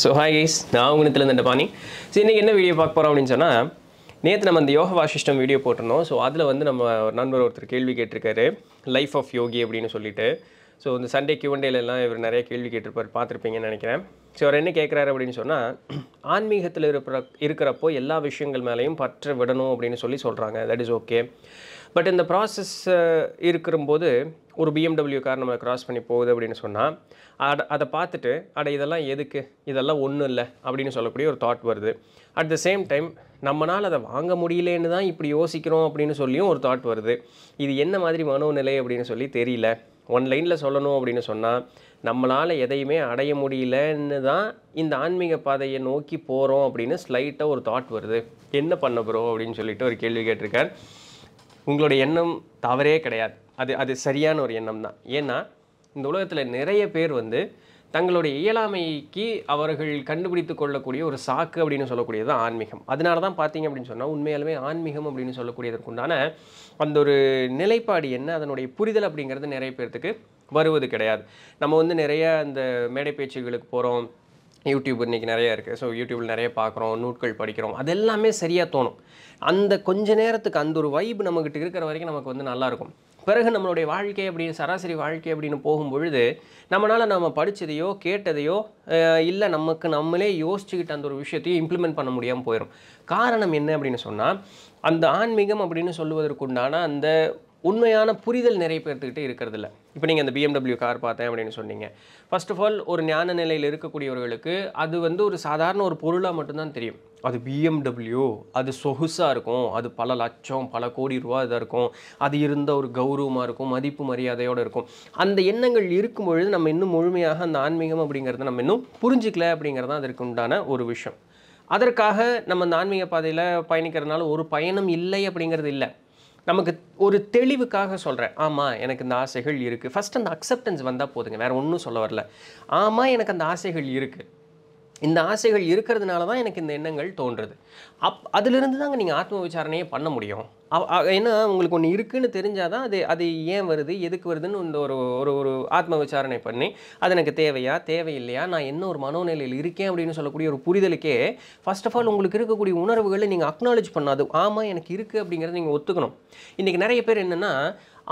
so hi guys நான் உங்கத்திலேருந்து இந்த பாணி ஸோ இன்றைக்கி என்ன வீடியோ பார்க்க போகிறோம் அப்படின்னு சொன்னால் நேற்று நம்ம அந்த யோகா வாசிஷ்டம் வீடியோ போட்டிருந்தோம் ஸோ அதில் வந்து நம்ம ஒரு நண்பர் ஒருத்தர் கேள்வி கேட்டிருக்காரு லைஃப் ஆஃப் யோகி அப்படின்னு சொல்லிட்டு ஸோ இந்த சண்டே கியூண்டேலாம் இவர் நிறைய கேள்வி கேட்டிருப்பார் பார்த்துருப்பீங்கன்னு நினைக்கிறேன் ஸோ அவர் என்ன கேட்குறாரு அப்படின்னு சொன்னால் ஆன்மீகத்தில் இருக்கிற இருக்கிறப்போ எல்லா விஷயங்கள் மேலேயும் பற்ற விடணும் அப்படின்னு சொல்லி சொல்கிறாங்க தட் இஸ் ஓகே பட் இந்த ப்ராசஸ் uh, இருக்கிறம்போது ஒரு பிஎம்டபிள்யூ கார் நம்மளை க்ராஸ் பண்ணி போகுது அப்படின்னு சொன்னால் அட அதை பார்த்துட்டு அட இதெல்லாம் எதுக்கு இதெல்லாம் ஒன்றும் இல்லை அப்படின்னு சொல்லக்கூடிய ஒரு தாட் வருது அட் த சேம் டைம் நம்மளால் அதை வாங்க முடியலேன்னு தான் இப்படி யோசிக்கிறோம் அப்படின்னு சொல்லியும் ஒரு தாட் வருது இது என்ன மாதிரி மனோநிலை அப்படின்னு சொல்லி தெரியல ஒன் லைனில் சொல்லணும் அப்படின்னு சொன்னால் நம்மளால் எதையுமே அடைய முடியலன்னு தான் இந்த ஆன்மீக பாதையை நோக்கி போகிறோம் அப்படின்னு ஸ்லைட்டாக ஒரு தாட் வருது என்ன பண்ண போகிறோம் அப்படின்னு சொல்லிட்டு ஒரு கேள்வி கேட்டிருக்கேன் உங்களுடைய எண்ணம் தவறே கிடையாது அது அது சரியான ஒரு எண்ணம் தான் ஏன்னா இந்த உலகத்தில் நிறைய பேர் வந்து தங்களுடைய இயலாமைக்கு அவர்கள் கண்டுபிடித்து கொள்ளக்கூடிய ஒரு சாக்கு அப்படின்னு சொல்லக்கூடியது தான் ஆன்மீகம் அதனால தான் பார்த்தீங்க அப்படின்னு சொன்னால் உண்மையாலுமே ஆன்மீகம் அப்படின்னு சொல்லக்கூடியதற்குண்டான அந்த ஒரு நிலைப்பாடு என்ன அதனுடைய புரிதல் அப்படிங்கிறது நிறைய பேர்த்துக்கு வருவது கிடையாது நம்ம வந்து நிறைய அந்த மேடை பேச்சுகளுக்கு போகிறோம் யூடியூப் இன்றைக்கி நிறையா இருக்குது ஸோ யூடியூபில் நிறைய பார்க்குறோம் நூட்கள் படிக்கிறோம் அது எல்லாமே சரியாக தோணும் அந்த கொஞ்ச நேரத்துக்கு அந்த ஒரு வைப் நம்மக்கிட்ட இருக்கிற வரைக்கும் நமக்கு வந்து நல்லாயிருக்கும் பிறகு நம்மளுடைய வாழ்க்கை அப்படின்னு சராசரி வாழ்க்கை அப்படின்னு போகும் பொழுது நம்மளால் நம்ம படித்ததையோ கேட்டதையோ இல்லை நமக்கு நம்மளே யோசிச்சுக்கிட்டு அந்த ஒரு விஷயத்தையும் இம்ப்ளிமெண்ட் பண்ண முடியாமல் போயிடும் காரணம் என்ன அப்படின்னு சொன்னால் அந்த ஆன்மீகம் அப்படின்னு சொல்லுவதற்குண்டான அந்த உண்மையான புரிதல் நிறைய பேர்த்துக்கிட்டே இருக்கிறதில்ல இப்போ நீங்கள் அந்த பிஎம்டபிள்யூ கார் பார்த்தேன் அப்படின்னு சொன்னீங்க ஃபர்ஸ்ட் ஆஃப் ஆல் ஒரு ஞான நிலையில் இருக்கக்கூடியவர்களுக்கு அது வந்து ஒரு சாதாரண ஒரு பொருளாக மட்டும்தான் தெரியும் அது பிஎம்டபிள்யூ அது சொகுசாக இருக்கும் அது பல லட்சம் பல கோடி ரூபா இதாக இருக்கும் அது இருந்த ஒரு கௌரவமாக இருக்கும் மதிப்பு மரியாதையோடு இருக்கும் அந்த எண்ணங்கள் இருக்கும் பொழுது நம்ம இன்னும் முழுமையாக அந்த ஆன்மீகம் அப்படிங்கிறத நம்ம இன்னும் புரிஞ்சிக்கல அப்படிங்கிறது தான் அதற்கு உண்டான ஒரு விஷயம் அதற்காக நம்ம அந்த ஆன்மீக பாதையில் பயணிக்கிறதுனால ஒரு பயணம் இல்லை அப்படிங்கிறது இல்லை நமக்கு ஒரு தெளிவுக்காக சொல்கிறேன் ஆமாம் எனக்கு இந்த ஆசைகள் இருக்குது ஃபஸ்ட் அந்த அக்செப்டன்ஸ் வந்தால் போதுங்க வேறு ஒன்றும் சொல்ல வரல ஆமாம் எனக்கு அந்த ஆசைகள் இருக்குது இந்த ஆசைகள் இருக்கிறதுனால தான் எனக்கு இந்த எண்ணங்கள் தோன்றுறது அப் அதிலிருந்து தாங்க நீங்கள் ஆத்ம விசாரணையே பண்ண முடியும் ஏன்னா உங்களுக்கு ஒன்று இருக்குதுன்னு தெரிஞ்சால் தான் அது அது ஏன் வருது எதுக்கு வருதுன்னு இந்த ஒரு ஒரு ஒரு ஆத்ம விசாரணை பண்ணி அது எனக்கு தேவையா தேவையில்லையா நான் என்ன ஒரு மனோநிலையில் இருக்கேன் அப்படின்னு சொல்லக்கூடிய ஒரு புரிதலுக்கே ஃபர்ஸ்ட் ஆஃப் ஆல் உங்களுக்கு இருக்கக்கூடிய உணர்வுகளை நீங்கள் அக்னாலேஜ் பண்ணாது ஆமாம் எனக்கு இருக்குது அப்படிங்கிறத நீங்கள் ஒத்துக்கணும் இன்றைக்கி நிறைய பேர் என்னென்னா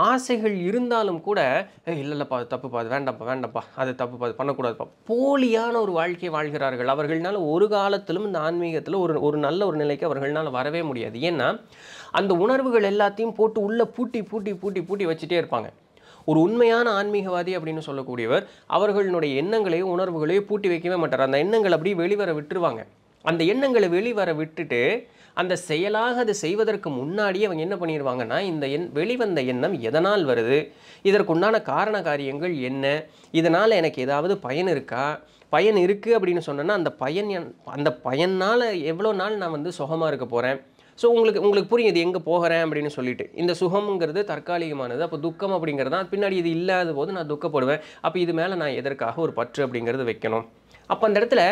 ஆசைகள் இருந்தாலும் கூட இல்லை இல்லைப்பா அது தப்புப்பா அது வேண்டாம்ப்பா வேண்டாம்ப்பா அது தப்புப்பா அது பண்ணக்கூடாதுப்பா போலியான ஒரு வாழ்க்கையை வாழ்கிறார்கள் அவர்களால் ஒரு காலத்திலும் இந்த ஆன்மீகத்தில் ஒரு ஒரு நல்ல ஒரு நிலைக்கு அவர்களால் வரவே முடியாது ஏன்னா அந்த உணர்வுகள் எல்லாத்தையும் போட்டு உள்ளே பூட்டி பூட்டி பூட்டி பூட்டி வச்சுட்டே இருப்பாங்க ஒரு உண்மையான ஆன்மீகவாதி அப்படின்னு சொல்லக்கூடியவர் அவர்களுடைய எண்ணங்களையோ உணர்வுகளையோ பூட்டி வைக்கவே மாட்டார் அந்த எண்ணங்கள் அப்படியே வெளிவர விட்டுருவாங்க அந்த எண்ணங்களை வெளிவர விட்டுட்டு அந்த செயலாக அது செய்வதற்கு முன்னாடியே அவங்க என்ன பண்ணிடுவாங்கன்னா இந்த எண் வெளிவந்த எண்ணம் எதனால் வருது இதற்குண்டான காரண காரியங்கள் என்ன இதனால் எனக்கு ஏதாவது பயன் இருக்கா பயன் இருக்குது அப்படின்னு சொன்னோன்னா அந்த பயன் அந்த பயனால் எவ்வளோ நாள் நான் வந்து சுகமாக இருக்க போகிறேன் ஸோ உங்களுக்கு உங்களுக்கு புரியுது எங்கே போகிறேன் அப்படின்னு சொல்லிட்டு இந்த சுகம்ங்கிறது தற்காலிகமானது அப்போ துக்கம் அப்படிங்கிறது தான் பின்னாடி இது இல்லாத போது நான் துக்கப்படுவேன் அப்போ இது மேலே நான் எதற்காக ஒரு பற்று அப்படிங்கிறது வைக்கணும் அப்போ அந்த இடத்துல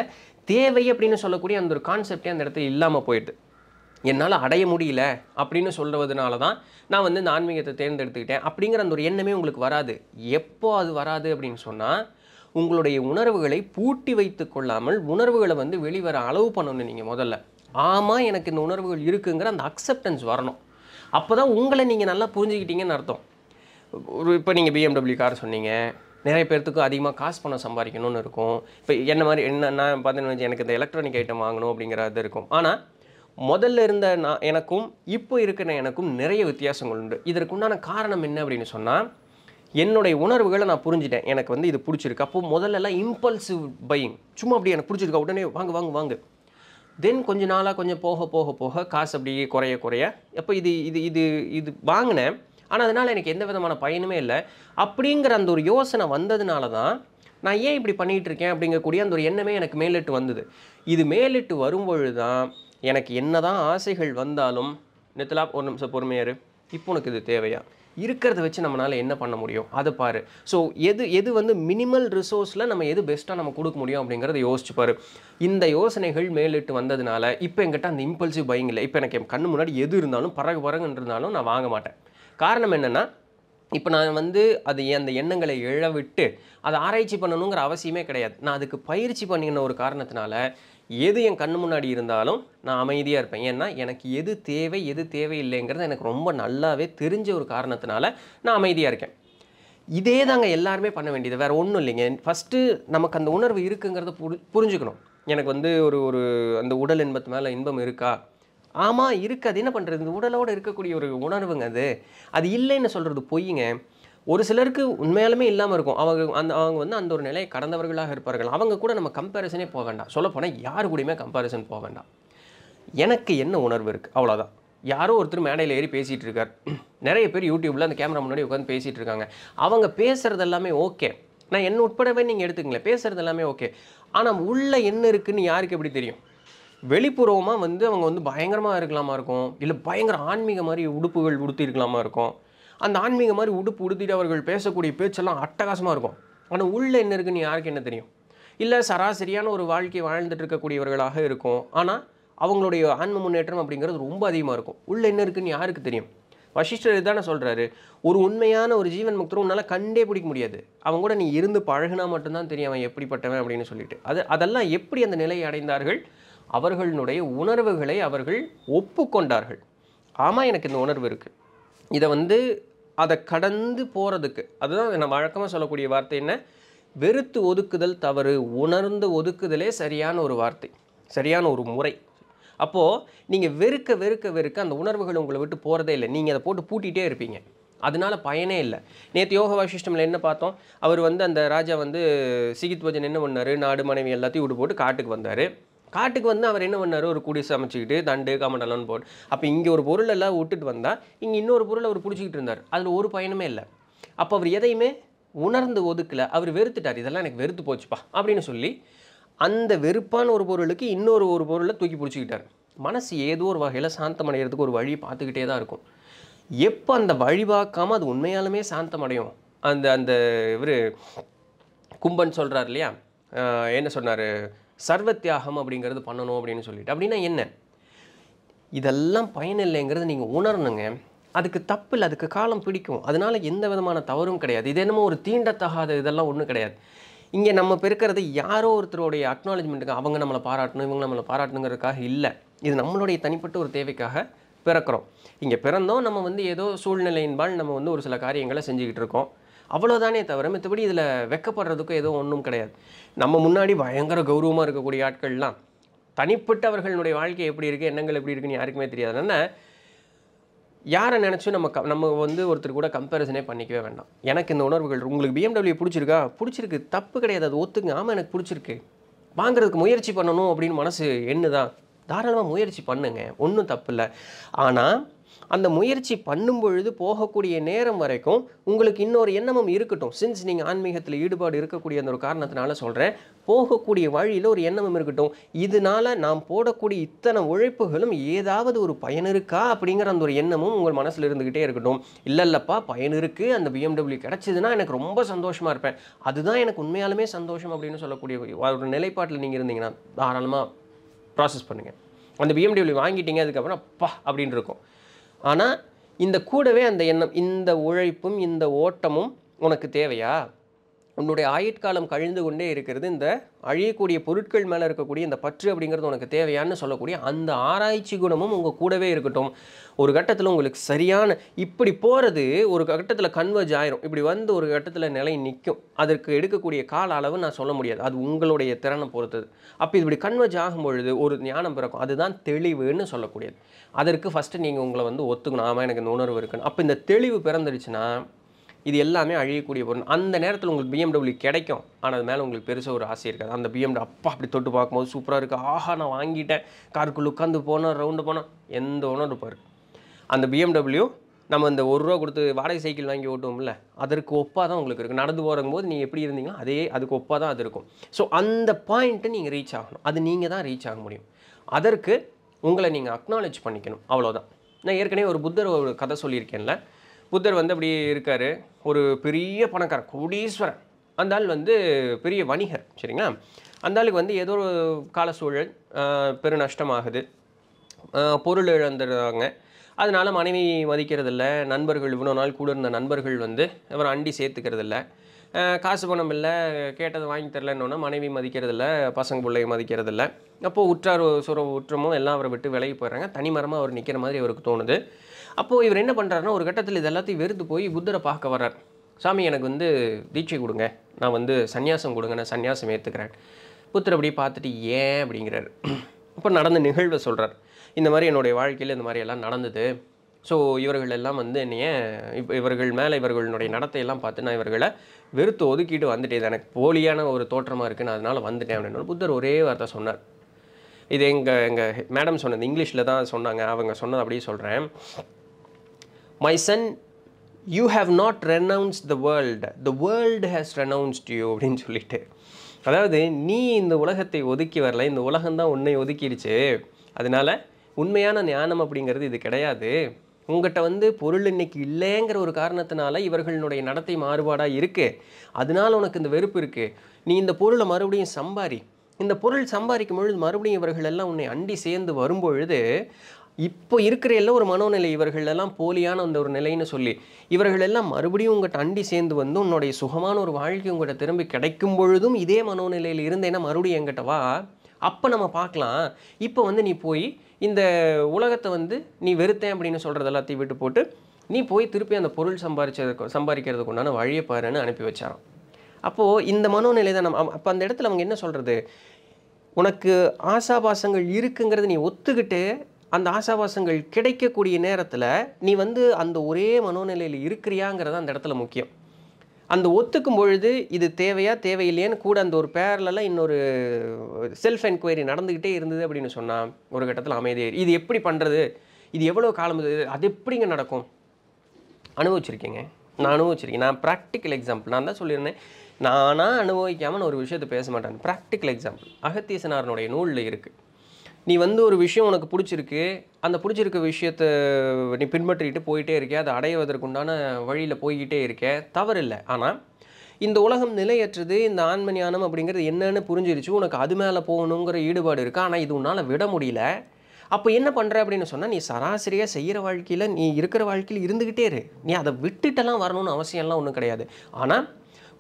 தேவை அப்படின்னு சொல்லக்கூடிய அந்த ஒரு கான்செப்டே அந்த இடத்துல இல்லாமல் போயிடுது என்னால் அடைய முடியல அப்படின்னு சொல்கிறதுனால தான் நான் வந்து இந்த ஆன்மீகத்தை தேர்ந்தெடுத்துக்கிட்டேன் அப்படிங்கிற அந்த ஒரு எண்ணமே உங்களுக்கு வராது எப்போ அது வராது அப்படின்னு சொன்னால் உங்களுடைய உணர்வுகளை பூட்டி வைத்து கொள்ளாமல் உணர்வுகளை வந்து வெளிவர அளவு பண்ணணும் நீங்கள் முதல்ல ஆமாம் எனக்கு இந்த உணர்வுகள் இருக்குங்கிற அந்த அக்செப்டன்ஸ் வரணும் அப்போ தான் உங்களை நீங்கள் நல்லா புரிஞ்சுக்கிட்டீங்கன்னு அர்த்தம் ஒரு இப்போ நீங்கள் பிஎம்டபிள்யூ கார் சொன்னீங்க நிறைய பேர்த்துக்கும் அதிகமாக காசு பணம் சம்பாதிக்கணும்னு இருக்கும் இப்போ என்ன மாதிரி என்ன நான் பார்த்தீங்கன்னா எனக்கு இந்த எலக்ட்ரானிக் ஐட்டம் வாங்கணும் அப்படிங்கிற இது இருக்கும் ஆனால் முதல்ல இருந்த நான் எனக்கும் இப்போ இருக்கிற எனக்கும் நிறைய வித்தியாசங்கள் உண்டு இதற்குண்டான காரணம் என்ன அப்படின்னு சொன்னால் என்னுடைய உணர்வுகளை நான் புரிஞ்சிட்டேன் எனக்கு வந்து இது பிடிச்சிருக்கு அப்போது முதல்லலாம் இம்பல்சிவ் பையிங் சும்மா அப்படி எனக்கு பிடிச்சிருக்கா உடனே வாங்க வாங்க வாங்க தென் கொஞ்ச நாளாக கொஞ்சம் போக போக போக காசு அப்படியே குறைய குறைய அப்போ இது இது இது இது வாங்கினேன் ஆனால் அதனால் எனக்கு எந்த விதமான பயனுமே இல்லை அப்படிங்கிற அந்த ஒரு யோசனை வந்ததுனால தான் நான் ஏன் இப்படி பண்ணிகிட்டு இருக்கேன் அப்படிங்கக்கூடிய அந்த ஒரு எண்ணமே எனக்கு மேலிட்டு வந்தது இது மேலிட்டு வரும்பொழுது தான் எனக்கு என்ன தான் ஆசைகள் வந்தாலும் நித்தலா ஒரு நிமிஷம் பொறுமையாரு இப்போ உனக்கு இது தேவையா இருக்கிறத வச்சு நம்மளால் என்ன பண்ண முடியும் அதை பாரு ஸோ எது எது வந்து மினிமல் ரிசோர்ஸில் நம்ம எது பெஸ்ட்டாக நம்ம கொடுக்க முடியும் அப்படிங்கிறத பாரு இந்த யோசனைகள் மேலிட்டு வந்ததுனால இப்போ எங்கிட்ட அந்த இம்பல்சிவ் பயங்கில்லை இப்போ எனக்கு என் கண்ணு முன்னாடி எது இருந்தாலும் பறகு பறகுன்றிருந்தாலும் இருந்தாலும் நான் வாங்க மாட்டேன் காரணம் என்னென்னா இப்போ நான் வந்து அது அந்த எண்ணங்களை எழ விட்டு அதை ஆராய்ச்சி பண்ணணுங்கிற அவசியமே கிடையாது நான் அதுக்கு பயிற்சி பண்ணின ஒரு காரணத்தினால எது என் கண் முன்னாடி இருந்தாலும் நான் அமைதியாக இருப்பேன் ஏன்னா எனக்கு எது தேவை எது தேவையில்லைங்கிறது எனக்கு ரொம்ப நல்லாவே தெரிஞ்ச ஒரு காரணத்தினால நான் அமைதியாக இருக்கேன் இதே தாங்க எல்லாருமே பண்ண வேண்டியது வேறு ஒன்றும் இல்லைங்க ஃபஸ்ட்டு நமக்கு அந்த உணர்வு இருக்குங்கிறத புரி புரிஞ்சுக்கணும் எனக்கு வந்து ஒரு ஒரு அந்த உடல் இன்பத்து மேலே இன்பம் இருக்கா ஆமாம் இருக்குது அது என்ன பண்ணுறது இந்த உடலோடு இருக்கக்கூடிய ஒரு உணர்வுங்க அது அது இல்லைன்னு சொல்கிறது பொய்யுங்க ஒரு சிலருக்கு உண்மையாலுமே இல்லாமல் இருக்கும் அவங்க அந்த அவங்க வந்து அந்த ஒரு நிலையை கடந்தவர்களாக இருப்பார்கள் அவங்க கூட நம்ம கம்பேரிசனே போக வேண்டாம் சொல்லப்போனால் யார் கூடயுமே கம்பேரிசன் போக வேண்டாம் எனக்கு என்ன உணர்வு இருக்குது அவ்வளோதான் யாரோ ஒருத்தர் மேடையில் ஏறி பேசிகிட்டு இருக்கார் நிறைய பேர் யூடியூப்பில் அந்த கேமரா முன்னாடி உட்காந்து பேசிகிட்டு இருக்காங்க அவங்க பேசுகிறது எல்லாமே ஓகே நான் என்ன உட்படவே நீங்கள் எடுத்துக்கங்களேன் பேசுகிறது எல்லாமே ஓகே ஆனால் உள்ளே என்ன இருக்குதுன்னு யாருக்கு எப்படி தெரியும் வெளிப்புறமாக வந்து அவங்க வந்து பயங்கரமாக இருக்கலாமா இருக்கும் இல்லை பயங்கர ஆன்மீக மாதிரி உடுப்புகள் உடுத்திருக்கலாமா இருக்கும் அந்த ஆன்மீக மாதிரி உடுப்பு உடுத்திட்டு அவர்கள் பேசக்கூடிய பேச்செல்லாம் அட்டகாசமாக இருக்கும் ஆனால் உள்ளே என்ன இருக்குன்னு யாருக்கு என்ன தெரியும் இல்லை சராசரியான ஒரு வாழ்க்கை வாழ்ந்துட்டு இருக்கக்கூடியவர்களாக இருக்கும் ஆனால் அவங்களுடைய ஆன்ம முன்னேற்றம் அப்படிங்கிறது ரொம்ப அதிகமாக இருக்கும் உள்ளே என்ன இருக்குன்னு யாருக்கு தெரியும் வசிஷ்டர் இதான சொல்கிறாரு ஒரு உண்மையான ஒரு ஜீவன் முக்தரும் உன்னால் கண்டே பிடிக்க முடியாது அவங்க கூட நீ இருந்து பழகினா மட்டும்தான் தெரியும் அவன் எப்படிப்பட்டவன் அப்படின்னு சொல்லிட்டு அது அதெல்லாம் எப்படி அந்த நிலையை அடைந்தார்கள் அவர்களுடைய உணர்வுகளை அவர்கள் ஒப்புக்கொண்டார்கள் ஆமாம் எனக்கு இந்த உணர்வு இருக்குது இதை வந்து அதை கடந்து போகிறதுக்கு அதுதான் நம்ம வழக்கமாக சொல்லக்கூடிய வார்த்தை என்ன வெறுத்து ஒதுக்குதல் தவறு உணர்ந்து ஒதுக்குதலே சரியான ஒரு வார்த்தை சரியான ஒரு முறை அப்போது நீங்கள் வெறுக்க வெறுக்க வெறுக்க அந்த உணர்வுகள் உங்களை விட்டு போகிறதே இல்லை நீங்கள் அதை போட்டு பூட்டிகிட்டே இருப்பீங்க அதனால பயனே இல்லை நேற்று யோக வாசிஷ்டமில் என்ன பார்த்தோம் அவர் வந்து அந்த ராஜா வந்து சிகித்வஜன் என்ன பண்ணார் நாடு மனைவி எல்லாத்தையும் விட்டு போட்டு காட்டுக்கு வந்தார் காட்டுக்கு வந்து அவர் என்ன பண்ணார் ஒரு குடி சமைச்சிக்கிட்டு தண்டு கமண்டலம்னு போட்டு அப்போ இங்கே ஒரு பொருள் எல்லாம் விட்டுட்டு வந்தால் இங்கே இன்னொரு பொருள் அவர் பிடிச்சிக்கிட்டு இருந்தார் அதில் ஒரு பயனுமே இல்லை அப்போ அவர் எதையுமே உணர்ந்து ஒதுக்கலை அவர் வெறுத்துட்டார் இதெல்லாம் எனக்கு வெறுத்து போச்சுப்பா அப்படின்னு சொல்லி அந்த வெறுப்பான ஒரு பொருளுக்கு இன்னொரு ஒரு பொருளை தூக்கி பிடிச்சிக்கிட்டார் மனசு ஏதோ ஒரு வகையில் சாந்தம் அடைகிறதுக்கு ஒரு வழி பார்த்துக்கிட்டே தான் இருக்கும் எப்போ அந்த வழி பார்க்காம அது உண்மையாலுமே சாந்தம் அடையும் அந்த அந்த இவர் கும்பன் சொல்கிறார் இல்லையா என்ன சொன்னார் சர்வ தியாகம் அப்படிங்கிறது பண்ணணும் அப்படின்னு சொல்லிட்டு அப்படின்னா என்ன இதெல்லாம் பயனில்லைங்கிறது நீங்கள் உணரணுங்க அதுக்கு தப்பு இல்லை அதுக்கு காலம் பிடிக்கும் அதனால் எந்த விதமான தவறும் கிடையாது இது என்னமோ ஒரு தீண்டத்தகாத இதெல்லாம் ஒன்றும் கிடையாது இங்கே நம்ம பெருக்கிறது யாரோ ஒருத்தருடைய அக்னாலஜ்மெண்ட்டுக்கு அவங்க நம்மளை பாராட்டணும் இவங்க நம்மளை பாராட்டணுங்கிறதுக்காக இல்லை இது நம்மளுடைய தனிப்பட்ட ஒரு தேவைக்காக பிறக்கிறோம் இங்கே பிறந்தோம் நம்ம வந்து ஏதோ சூழ்நிலையின்பால் நம்ம வந்து ஒரு சில காரியங்களை செஞ்சுக்கிட்டு இருக்கோம் அவ்வளோதானே தவிர மற்றபடி இதில் வெக்கப்படுறதுக்கும் எதுவும் ஒன்றும் கிடையாது நம்ம முன்னாடி பயங்கர கௌரவமாக இருக்கக்கூடிய ஆட்கள்லாம் தனிப்பட்டவர்களுடைய வாழ்க்கை எப்படி இருக்குது எண்ணங்கள் எப்படி இருக்குன்னு யாருக்குமே தெரியாது யாரை நினச்சும் நம்ம க நம்ம வந்து ஒருத்தர் கூட கம்பேரிசனே பண்ணிக்கவே வேண்டாம் எனக்கு இந்த உணர்வுகள் உங்களுக்கு பிஎம்டபிள்யூ பிடிச்சிருக்கா பிடிச்சிருக்கு தப்பு கிடையாது அது ஒத்துங்க ஆமாம் எனக்கு பிடிச்சிருக்கு வாங்குறதுக்கு முயற்சி பண்ணணும் அப்படின்னு மனசு என்ன தான் தாராளமாக முயற்சி பண்ணுங்க ஒன்றும் தப்பு இல்லை ஆனால் அந்த முயற்சி பண்ணும் பொழுது போகக்கூடிய நேரம் வரைக்கும் உங்களுக்கு இன்னொரு எண்ணமும் இருக்கட்டும் சின்ஸ் நீங்கள் ஆன்மீகத்தில் ஈடுபாடு இருக்கக்கூடிய அந்த ஒரு காரணத்தினால சொல்கிறேன் போகக்கூடிய வழியில் ஒரு எண்ணமும் இருக்கட்டும் இதனால் நாம் போடக்கூடிய இத்தனை உழைப்புகளும் ஏதாவது ஒரு பயன் இருக்கா அப்படிங்கிற அந்த ஒரு எண்ணமும் உங்கள் மனசில் இருந்துக்கிட்டே இருக்கட்டும் இல்லை இல்லைப்பா பயன் இருக்குது அந்த பிஎம்டபிள்யூ கிடச்சிதுன்னா எனக்கு ரொம்ப சந்தோஷமாக இருப்பேன் அதுதான் எனக்கு உண்மையாலுமே சந்தோஷம் அப்படின்னு சொல்லக்கூடிய ஒரு நிலைப்பாட்டில் நீங்கள் இருந்தீங்கன்னா தாராளமாக ப்ராசஸ் பண்ணுங்கள் அந்த பிஎம்டபிள்யூ வாங்கிட்டீங்க அதுக்கப்புறம் அப்பா அப்படின்னு இருக்கும் ஆனால் இந்த கூடவே அந்த எண்ணம் இந்த உழைப்பும் இந்த ஓட்டமும் உனக்கு தேவையா உன்னுடைய ஆயுட்காலம் கழிந்து கொண்டே இருக்கிறது இந்த அழியக்கூடிய பொருட்கள் மேலே இருக்கக்கூடிய இந்த பற்று அப்படிங்கிறது உனக்கு தேவையானு சொல்லக்கூடிய அந்த ஆராய்ச்சி குணமும் உங்கள் கூடவே இருக்கட்டும் ஒரு கட்டத்தில் உங்களுக்கு சரியான இப்படி போகிறது ஒரு கட்டத்தில் கன்வெர்ஜ் ஆயிரும் இப்படி வந்து ஒரு கட்டத்தில் நிலை நிற்கும் அதற்கு எடுக்கக்கூடிய கால அளவு நான் சொல்ல முடியாது அது உங்களுடைய திறனை பொறுத்தது அப்போ இப்படி கன்வெர்ஜ் ஆகும் பொழுது ஒரு ஞானம் பிறக்கும் அதுதான் தெளிவுன்னு சொல்லக்கூடியது அதற்கு ஃபஸ்ட்டு நீங்கள் உங்களை வந்து ஒத்துக்கணும் ஆமாம் எனக்கு இந்த உணர்வு இருக்குன்னு அப்போ இந்த தெளிவு பிறந்துருச்சுன்னா இது எல்லாமே அழியக்கூடிய பொருள் அந்த நேரத்தில் உங்களுக்கு பிஎம்டபிள்யூ கிடைக்கும் ஆனால் அது மேலே உங்களுக்கு பெருசாக ஒரு ஆசை இருக்காது அந்த பிஎம்டபு அப்பா அப்படி தொட்டு பார்க்கும்போது சூப்பராக இருக்குது ஆஹா நான் வாங்கிட்டேன் காருக்குள்ளே உட்காந்து போனோம் ரவுண்டு போனோம் எந்த ஒன்றும் இருப்பார் அந்த பிஎம்டபிள்யூ நம்ம இந்த ஒரு ரூபா கொடுத்து வாடகை சைக்கிள் வாங்கி ஓட்டுவோம்ல அதற்கு ஒப்பாக தான் உங்களுக்கு இருக்குது நடந்து போது நீங்கள் எப்படி இருந்தீங்களோ அதே அதுக்கு ஒப்பாக தான் அது இருக்கும் ஸோ அந்த பாயிண்ட்டை நீங்கள் ரீச் ஆகணும் அது நீங்கள் தான் ரீச் ஆக முடியும் அதற்கு உங்களை நீங்கள் அக்னாலேஜ் பண்ணிக்கணும் அவ்வளோதான் நான் ஏற்கனவே ஒரு புத்தர் ஒரு கதை சொல்லியிருக்கேன்ல புத்தர் வந்து அப்படி இருக்கார் ஒரு பெரிய பணக்காரர் கோடீஸ்வரர் அந்த ஆள் வந்து பெரிய வணிகர் சரிங்களா அந்த ஆளுக்கு வந்து ஏதோ ஒரு கால சூழல் பெரு நஷ்டமாகுது பொருள் இழந்துடுறாங்க அதனால் மனைவி மதிக்கிறதில்ல நண்பர்கள் இவ்வளோ நாள் கூட இருந்த நண்பர்கள் வந்து அவரை அண்டி சேர்த்துக்கிறதில்லை காசு பணம் இல்லை கேட்டது வாங்கி தரலன்னு மனைவி மதிக்கிறதில்ல பசங்க மதிக்கிறது மதிக்கிறதில்ல அப்போது உற்றார் சுர உற்றமும் எல்லாம் அவரை விட்டு விலகி போயிடுறாங்க தனிமரமாக அவர் நிற்கிற மாதிரி அவருக்கு தோணுது அப்போது இவர் என்ன பண்ணுறாருன்னா ஒரு கட்டத்தில் இது எல்லாத்தையும் வெறுத்து போய் புத்தரை பார்க்க வர்றார் சாமி எனக்கு வந்து தீட்சை கொடுங்க நான் வந்து சன்னியாசம் கொடுங்க நான் சன்னியாசம் ஏற்றுக்கிறேன் புத்தர் அப்படி பார்த்துட்டு ஏன் அப்படிங்கிறார் அப்போ நடந்த நிகழ்வை சொல்கிறார் இந்த மாதிரி என்னுடைய வாழ்க்கையில் இந்த மாதிரி எல்லாம் நடந்தது ஸோ இவர்கள் எல்லாம் வந்து என்னைய இப்போ இவர்கள் மேலே இவர்களுடைய நடத்தையெல்லாம் பார்த்து நான் இவர்களை வெறுத்து ஒதுக்கிட்டு வந்துட்டேன் எனக்கு போலியான ஒரு தோற்றமாக இருக்குன்னு அதனால் வந்துட்டேன் அப்படின்னு புத்தர் ஒரே வார்த்தை சொன்னார் இது எங்கள் எங்கள் மேடம் சொன்னது இங்கிலீஷில் தான் சொன்னாங்க அவங்க சொன்னது அப்படியே சொல்கிறேன் my son you have not renounce the world the world has renounced you அப்படின்னு சொல்லிட்டு அதாவது நீ இந்த உலகத்தை ஒதுக்கி வரல இந்த உலகம்தான் உன்னை ஒதுக்கிடுச்சு அதனால் உண்மையான ஞானம் அப்படிங்கிறது இது கிடையாது உங்கள்கிட்ட வந்து பொருள் இன்னைக்கு இல்லைங்கிற ஒரு காரணத்தினால இவர்களுடைய நடத்தை மாறுபாடாக இருக்குது அதனால உனக்கு இந்த வெறுப்பு இருக்குது நீ இந்த பொருளை மறுபடியும் சம்பாரி இந்த பொருள் சம்பாதிக்கும் பொழுது மறுபடியும் இவர்கள் எல்லாம் உன்னை அண்டி சேர்ந்து வரும்பொழுது இப்போ இருக்கிற எல்லாம் ஒரு மனோநிலை இவர்கள் எல்லாம் போலியான அந்த ஒரு நிலைன்னு சொல்லி இவர்கள் எல்லாம் மறுபடியும் உங்கள்கிட்ட அண்டி சேர்ந்து வந்து உன்னுடைய சுகமான ஒரு வாழ்க்கை உங்கள்கிட்ட திரும்பி கிடைக்கும் பொழுதும் இதே மனோநிலையில் இருந்தேன்னா மறுபடியும் எங்கிட்ட வா அப்போ நம்ம பார்க்கலாம் இப்போ வந்து நீ போய் இந்த உலகத்தை வந்து நீ வெறுத்தேன் அப்படின்னு சொல்கிறது எல்லாத்தையும் விட்டு போட்டு நீ போய் திருப்பி அந்த பொருள் சம்பாதிச்சதுக்கு சம்பாதிக்கிறதுக்கு உண்டான வழியை பாருன்னு அனுப்பி வச்சாராம் அப்போது இந்த மனோநிலை தான் நம்ம அப்போ அந்த இடத்துல அவங்க என்ன சொல்கிறது உனக்கு ஆசாபாசங்கள் இருக்குங்கிறது நீ ஒத்துக்கிட்டு அந்த ஆசாபாசங்கள் கிடைக்கக்கூடிய நேரத்தில் நீ வந்து அந்த ஒரே மனோநிலையில் இருக்கிறியாங்கிறது அந்த இடத்துல முக்கியம் அந்த ஒத்துக்கும் பொழுது இது தேவையா தேவையில்லையேன்னு கூட அந்த ஒரு பேரலெல்லாம் இன்னொரு செல்ஃப் என்கொயரி நடந்துக்கிட்டே இருந்தது அப்படின்னு சொன்னால் ஒரு கட்டத்தில் அமைதியாக இது எப்படி பண்ணுறது இது எவ்வளோ காலம் அது எப்படிங்க நடக்கும் அனுபவிச்சிருக்கீங்க நான் அனுபவிச்சிருக்கேன் நான் ப்ராக்டிக்கல் எக்ஸாம்பிள் நான் தான் சொல்லியிருந்தேன் நானாக அனுபவிக்காமல் நான் ஒரு விஷயத்தை பேச மாட்டேன் ப்ராக்டிக்கல் எக்ஸாம்பிள் அகத்தீசனாரனுடைய நூலில் இருக்குது நீ வந்து ஒரு விஷயம் உனக்கு பிடிச்சிருக்கு அந்த பிடிச்சிருக்க விஷயத்தை நீ பின்பற்றிட்டு போயிட்டே இருக்கே அதை அடைவதற்குண்டான வழியில் போய்கிட்டே இருக்கே தவறில்லை ஆனால் இந்த உலகம் நிலையற்றது இந்த ஆண்ம ஞானம் அப்படிங்கிறது என்னன்னு புரிஞ்சிருச்சு உனக்கு அது மேலே போகணுங்கிற ஈடுபாடு இருக்குது ஆனால் இது உன்னால் விட முடியல அப்போ என்ன பண்ணுற அப்படின்னு சொன்னால் நீ சராசரியாக செய்கிற வாழ்க்கையில் நீ இருக்கிற வாழ்க்கையில் இருந்துக்கிட்டே இரு நீ அதை விட்டுட்டெல்லாம் வரணும்னு அவசியம்லாம் ஒன்றும் கிடையாது ஆனால்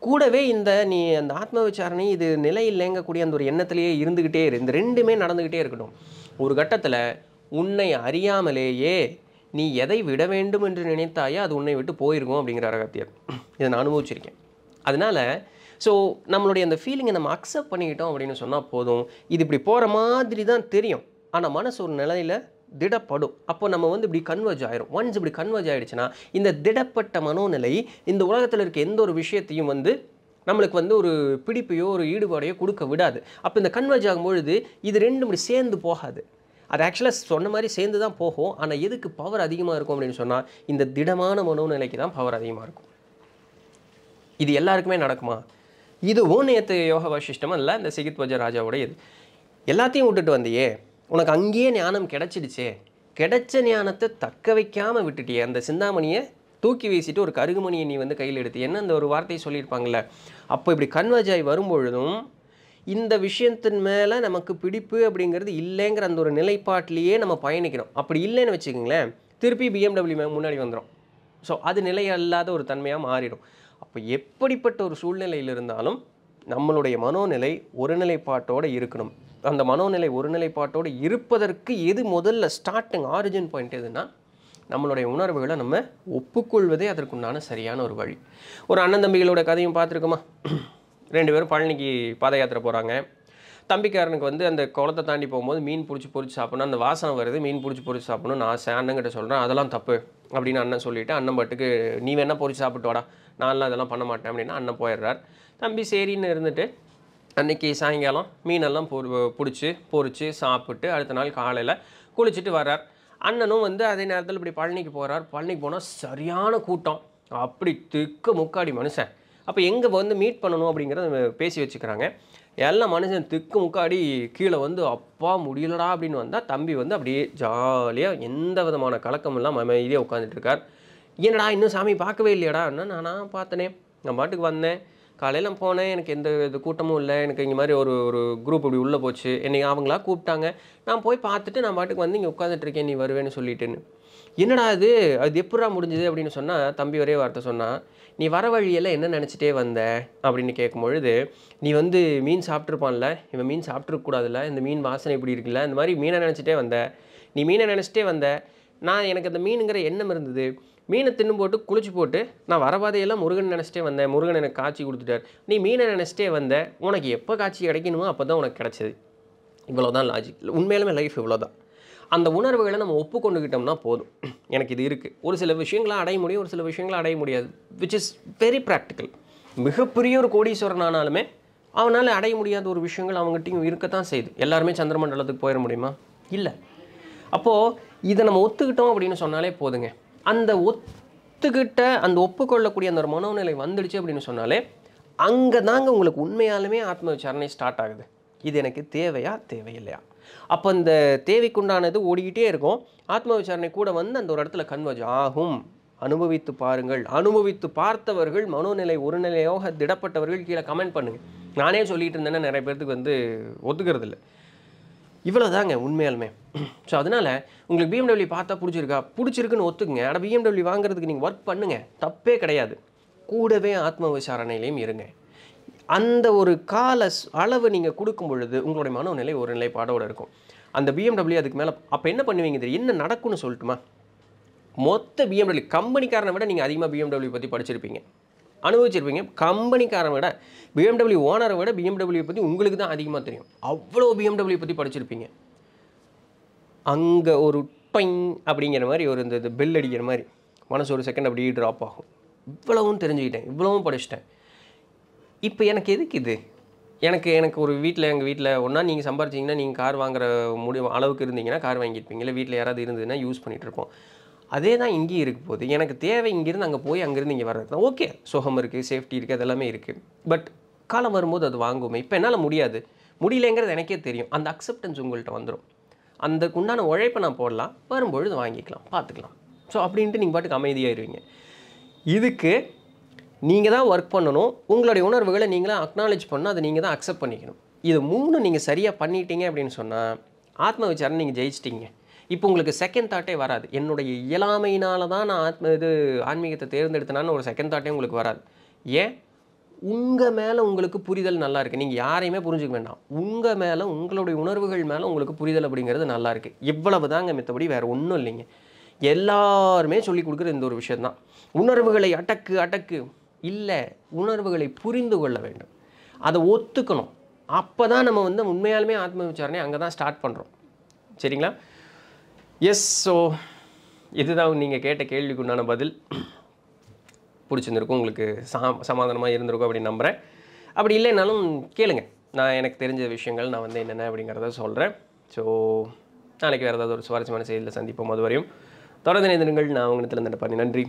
கூடவே இந்த நீ அந்த ஆத்ம விசாரணை இது நிலை அந்த ஒரு எண்ணத்திலேயே இருந்துக்கிட்டே இருந்து ரெண்டுமே நடந்துக்கிட்டே இருக்கட்டும் ஒரு கட்டத்தில் உன்னை அறியாமலேயே நீ எதை விட வேண்டும் என்று நினைத்தாயே அது உன்னை விட்டு போயிருக்கும் அப்படிங்கிற அரகத்தியர் இதை நான் அனுபவிச்சிருக்கேன் அதனால் ஸோ நம்மளுடைய அந்த ஃபீலிங்கை நம்ம அக்செப்ட் பண்ணிக்கிட்டோம் அப்படின்னு சொன்னால் போதும் இது இப்படி போகிற மாதிரி தான் தெரியும் ஆனால் மனசு ஒரு நிலையில் திடப்படும் அப்போ நம்ம வந்து இப்படி கன்வெர்ஜ் ஆயிரும் ஒன்ஸ் இப்படி கன்வெர்ஜ் ஆயிடுச்சுன்னா இந்த திடப்பட்ட மனோநிலை இந்த உலகத்தில் இருக்க எந்த ஒரு விஷயத்தையும் வந்து நம்மளுக்கு வந்து ஒரு பிடிப்பையோ ஒரு ஈடுபாடையோ கொடுக்க விடாது அப்போ இந்த கன்வெர்ஜ் ஆகும்பொழுது இது ரெண்டு இப்படி சேர்ந்து போகாது அது ஆக்சுவலாக சொன்ன மாதிரி சேர்ந்து தான் போகும் ஆனால் எதுக்கு பவர் அதிகமாக இருக்கும் அப்படின்னு சொன்னால் இந்த திடமான மனோநிலைக்கு தான் பவர் அதிகமாக இருக்கும் இது எல்லாருக்குமே நடக்குமா இது நேற்று யோகா வசிஷ்டமாக இல்லை இந்த சிகித் வஜ ராஜாவோட இது எல்லாத்தையும் விட்டுட்டு வந்தியே உனக்கு அங்கேயே ஞானம் கிடச்சிடுச்சே கிடைச்ச ஞானத்தை தக்க வைக்காமல் விட்டுட்டியே அந்த சிந்தாமணியை தூக்கி வீசிட்டு ஒரு கருகுமணியை நீ வந்து கையில் எடுத்து என்ன அந்த ஒரு வார்த்தையை சொல்லியிருப்பாங்கள்ல அப்போ இப்படி கன்வர்ஜ் ஆகி வரும்பொழுதும் இந்த விஷயத்தின் மேலே நமக்கு பிடிப்பு அப்படிங்கிறது இல்லைங்கிற அந்த ஒரு நிலைப்பாட்டிலேயே நம்ம பயணிக்கிறோம் அப்படி இல்லைன்னு வச்சுக்கோங்களேன் திருப்பி பிஎம்டபிள்யூ முன்னாடி வந்துடும் ஸோ அது நிலையல்லாத ஒரு தன்மையாக மாறிடும் அப்போ எப்படிப்பட்ட ஒரு சூழ்நிலையில் இருந்தாலும் நம்மளுடைய மனோநிலை ஒரு நிலைப்பாட்டோடு இருக்கணும் அந்த மனோநிலை ஒருநிலைப்பாட்டோடு இருப்பதற்கு எது முதல்ல ஸ்டார்டிங் ஆரிஜின் பாயிண்ட் எதுனா நம்மளுடைய உணர்வுகளை நம்ம ஒப்புக்கொள்வதே அதற்குண்டான சரியான ஒரு வழி ஒரு அண்ணன் தம்பிகளோட கதையும் பார்த்துருக்குமா ரெண்டு பேரும் பழனிக்கு பாத யாத்திரை போகிறாங்க தம்பிக்காரனுக்கு வந்து அந்த குளத்தை தாண்டி போகும்போது மீன் பிடிச்சி பொறிச்சு சாப்பிட்ணும் அந்த வாசனை வருது மீன் பிடிச்சி பொறிச்சு சாப்பிடணும்னு ஆசை அண்ணங்கிட்ட சொல்கிறேன் அதெல்லாம் தப்பு அப்படின்னு அண்ணன் சொல்லிவிட்டு அண்ணன் பாட்டுக்கு நீ வேணால் பொறிச்சு சாப்பிட்டு வாடா நான்லாம் அதெல்லாம் பண்ண மாட்டேன் அப்படின்னா அண்ணன் போயிடுறார் தம்பி சரின்னு இருந்துட்டு அன்றைக்கி சாயங்காலம் மீனெல்லாம் பிடிச்சி பொறிச்சு சாப்பிட்டு அடுத்த நாள் காலையில் குளிச்சுட்டு வர்றார் அண்ணனும் வந்து அதே நேரத்தில் இப்படி பழனிக்கு போகிறார் பழனிக்கு போனால் சரியான கூட்டம் அப்படி திக்க முக்காடி மனுஷன் அப்போ எங்கே வந்து மீட் பண்ணணும் அப்படிங்கிறத பேசி வச்சுக்கிறாங்க எல்லா மனுஷன் திக்கு முக்காடி கீழே வந்து அப்பா முடியலடா அப்படின்னு வந்தால் தம்பி வந்து அப்படியே ஜாலியாக எந்த விதமான கலக்கமெல்லாம் இல்லாமல் அமைதியாக உட்காந்துட்டு இருக்கார் என்னடா இன்னும் சாமி பார்க்கவே இல்லையாடா நான் நான் பார்த்தனே நான் பாட்டுக்கு வந்தேன் காலையில் போனேன் எனக்கு எந்த இது கூட்டமும் இல்லை எனக்கு இங்கே மாதிரி ஒரு ஒரு குரூப் இப்படி உள்ளே போச்சு என்னை அவங்களா கூப்பிட்டாங்க நான் போய் பார்த்துட்டு நான் பாட்டுக்கு வந்து இங்கே உட்காந்துட்ருக்கேன் நீ வருவேன்னு சொல்லிட்டுன்னு என்னடா அது அது எப்படா முடிஞ்சுது அப்படின்னு சொன்னால் தம்பி ஒரே வார்த்தை சொன்னால் நீ வர வழியெல்லாம் என்ன நினச்சிட்டே வந்த அப்படின்னு கேட்கும் பொழுது நீ வந்து மீன் சாப்பிட்ருப்பான்ல இவன் மீன் சாப்பிட்ருக்கூடாதுல்ல இந்த மீன் வாசனை இப்படி இருக்குல்ல இந்த மாதிரி மீனை நினச்சிட்டே வந்த நீ மீனை நினச்சிட்டே வந்த நான் எனக்கு அந்த மீனுங்கிற எண்ணம் இருந்தது மீனை தின்னு போட்டு குளிச்சு போட்டு நான் வர பாதையெல்லாம் முருகன் நினச்சிட்டே வந்தேன் முருகன் எனக்கு காட்சி கொடுத்துட்டார் நீ மீனை நினச்சிட்டே வந்த உனக்கு எப்போ காட்சி கிடைக்கணுமோ அப்போ தான் உனக்கு கிடச்சிது இவ்வளோ தான் லாஜிக் உண்மையிலுமே லைஃப் இவ்வளோ தான் அந்த உணர்வுகளை நம்ம ஒப்புக்கொண்டுக்கிட்டோம்னா போதும் எனக்கு இது இருக்குது ஒரு சில விஷயங்களாக அடைய முடியும் ஒரு சில விஷயங்களாக அடைய முடியாது விச் இஸ் வெரி ப்ராக்டிக்கல் மிகப்பெரிய ஒரு கோடீஸ்வரன் ஆனாலுமே அவனால் அடைய முடியாத ஒரு விஷயங்கள் அவங்ககிட்டையும் இருக்கத்தான் செய்யுது எல்லாருமே சந்திரமண்டலத்துக்கு போயிட முடியுமா இல்லை அப்போது இதை நம்ம ஒத்துக்கிட்டோம் அப்படின்னு சொன்னாலே போதுங்க அந்த ஒத்துக்கிட்ட அந்த ஒப்புக்கொள்ளக்கூடிய அந்த ஒரு மனோநிலை வந்துடுச்சு அப்படின்னு சொன்னாலே அங்கே தாங்க உங்களுக்கு உண்மையாலுமே ஆத்ம விசாரணை ஸ்டார்ட் ஆகுது இது எனக்கு தேவையா தேவையில்லையா அப்போ இந்த தேவைக்குண்டானது ஓடிக்கிட்டே இருக்கும் ஆத்ம விசாரணை கூட வந்து அந்த ஒரு இடத்துல கன்வர்ஜ் ஆகும் அனுபவித்து பாருங்கள் அனுபவித்து பார்த்தவர்கள் மனோநிலை ஒரு நிலையோக திடப்பட்டவர்கள் கீழே கமெண்ட் பண்ணுங்கள் நானே சொல்லிகிட்டு இருந்தேன்னா நிறைய பேர்த்துக்கு வந்து ஒத்துக்கிறது இல்லை இவ்வளோ தாங்க உண்மையாலுமே ஸோ அதனால் உங்களுக்கு பிஎம்டபிள்யூ பார்த்தா பிடிச்சிருக்கா பிடிச்சிருக்குன்னு ஒத்துக்குங்க ஆனால் பிஎம்டபிள்யூ வாங்குறதுக்கு நீங்கள் ஒர்க் பண்ணுங்கள் தப்பே கிடையாது கூடவே ஆத்ம விசாரணையிலையும் இருங்க அந்த ஒரு கால அளவு நீங்கள் கொடுக்கும் பொழுது உங்களுடைய மனநிலை ஒரு நிலைப்பாடோடு இருக்கும் அந்த பிஎம்டபிள்யூ அதுக்கு மேலே அப்போ என்ன பண்ணுவீங்க தெரியும் என்ன நடக்கும்னு சொல்லட்டுமா மொத்த பிஎம்டபிள்யூ கம்பெனிக்காரனை விட நீங்கள் அதிகமாக பிஎம்டபிள்யூ பற்றி படிச்சிருப்பீங்க அனுபவிச்சிருப்பீங்க கம்பெனிக்காரன் விட பிஎம்டபிள்யூ ஓனரை விட பிஎம்டபிள்யூ பற்றி உங்களுக்கு தான் அதிகமாக தெரியும் அவ்வளோ பிஎம்டபிள்யூ பற்றி படிச்சிருப்பீங்க அங்கே ஒரு பைங் அப்படிங்கிற மாதிரி ஒரு இந்த பெல் அடிக்கிற மாதிரி மனசு ஒரு செகண்ட் அப்படியே ட்ராப் ஆகும் இவ்வளவும் தெரிஞ்சுக்கிட்டேன் இவ்வளவும் படிச்சிட்டேன் இப்போ எனக்கு எதுக்கு இது எனக்கு எனக்கு ஒரு வீட்டில் எங்கள் வீட்டில் ஒன்றா நீங்கள் சம்பாரிச்சிங்கன்னா நீங்கள் கார் வாங்குற முடிவு அளவுக்கு இருந்தீங்கன்னா கார் வாங்கியிருப்பீங்க இல்லை வீட்டில் யாராவது இருந்ததுன்னா யூஸ் பண்ணிகிட்ருப்போம் அதே தான் இங்கேயும் இருக்க போகுது எனக்கு தேவை இங்கேருந்து அங்கே போய் அங்கேருந்து இங்கே வர்றது தான் ஓகே சுகம் இருக்குது சேஃப்டி இருக்குது அதெல்லாமே இருக்குது பட் காலம் வரும்போது அது வாங்குவோமே இப்போ என்னால் முடியாது முடியலங்கிறது எனக்கே தெரியும் அந்த அக்செப்டன்ஸ் உங்கள்கிட்ட வந்துடும் அந்தக்கு உண்டான உழைப்பை நான் போடலாம் வரும்பொழுது வாங்கிக்கலாம் பார்த்துக்கலாம் ஸோ அப்படின்ட்டு நீங்கள் பாட்டுக்கு அமைதியாகிடுவீங்க இதுக்கு நீங்கள் தான் ஒர்க் பண்ணணும் உங்களுடைய உணர்வுகளை நீங்களாம் அக்னாலேஜ் பண்ணால் அதை நீங்கள் தான் அக்செப்ட் பண்ணிக்கணும் இது மூணு நீங்கள் சரியாக பண்ணிட்டீங்க அப்படின்னு சொன்னால் ஆத்ம விசாரணை நீங்கள் ஜெயிச்சிட்டீங்க இப்போ உங்களுக்கு செகண்ட் தாட்டே வராது என்னுடைய இயலாமையினால தான் நான் ஆத்ம இது ஆன்மீகத்தை தேர்ந்தெடுத்தனான்னு ஒரு செகண்ட் தாட்டே உங்களுக்கு வராது ஏன் உங்கள் மேலே உங்களுக்கு புரிதல் நல்லா இருக்குது நீங்கள் யாரையுமே புரிஞ்சுக்க வேண்டாம் உங்கள் மேலே உங்களுடைய உணர்வுகள் மேலே உங்களுக்கு புரிதல் அப்படிங்கிறது நல்லா இருக்குது இவ்வளவு தாங்க மித்தபடி வேறு ஒன்றும் இல்லைங்க எல்லாருமே சொல்லி கொடுக்குற இந்த ஒரு விஷயந்தான் உணர்வுகளை அடக்கு அடக்கு இல்லை உணர்வுகளை புரிந்து கொள்ள வேண்டும் அதை ஒத்துக்கணும் அப்போ தான் நம்ம வந்து உண்மையாலுமே ஆத்ம விசாரணை அங்கே தான் ஸ்டார்ட் பண்ணுறோம் சரிங்களா எஸ் ஸோ இதுதான் நீங்கள் கேட்ட கேள்விக்கு உண்டான பதில் பிடிச்சிருந்துருக்கும் உங்களுக்கு சா சமாதானமாக இருந்திருக்கும் அப்படின்னு நம்புகிறேன் அப்படி இல்லைனாலும் கேளுங்க நான் எனக்கு தெரிஞ்ச விஷயங்கள் நான் வந்து என்னென்ன அப்படிங்கிறத சொல்கிறேன் ஸோ நாளைக்கு வேறு ஏதாவது ஒரு சுவாரஸ்யமான செய்தியில் சந்திப்போம் அது வரையும் தொடர்ந்து நினைந்திருங்கள் நான் உங்களிடத்தில் இருந்த பண்ணி நன்றி